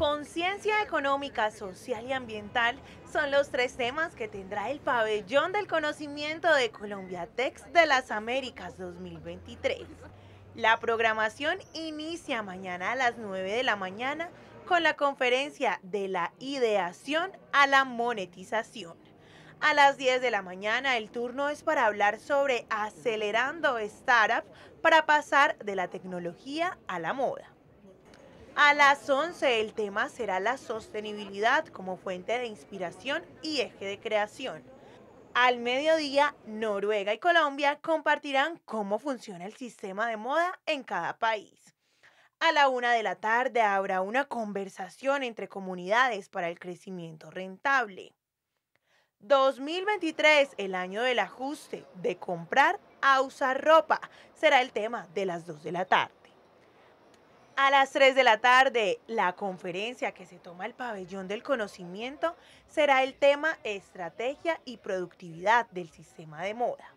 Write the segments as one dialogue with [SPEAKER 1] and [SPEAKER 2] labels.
[SPEAKER 1] Conciencia económica, social y ambiental son los tres temas que tendrá el Pabellón del Conocimiento de Colombia Tech de las Américas 2023. La programación inicia mañana a las 9 de la mañana con la conferencia de la ideación a la monetización. A las 10 de la mañana el turno es para hablar sobre acelerando startup para pasar de la tecnología a la moda. A las 11 el tema será la sostenibilidad como fuente de inspiración y eje de creación. Al mediodía, Noruega y Colombia compartirán cómo funciona el sistema de moda en cada país. A la una de la tarde habrá una conversación entre comunidades para el crecimiento rentable. 2023, el año del ajuste, de comprar a usar ropa, será el tema de las 2 de la tarde. A las 3 de la tarde, la conferencia que se toma el pabellón del conocimiento será el tema Estrategia y Productividad del Sistema de Moda.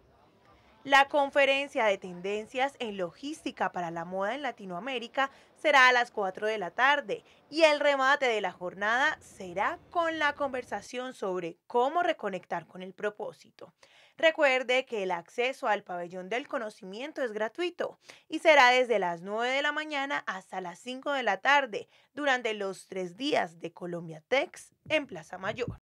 [SPEAKER 1] La conferencia de tendencias en logística para la moda en Latinoamérica será a las 4 de la tarde y el remate de la jornada será con la conversación sobre cómo reconectar con el propósito. Recuerde que el acceso al pabellón del conocimiento es gratuito y será desde las 9 de la mañana hasta las 5 de la tarde durante los tres días de Colombia Tex en Plaza Mayor.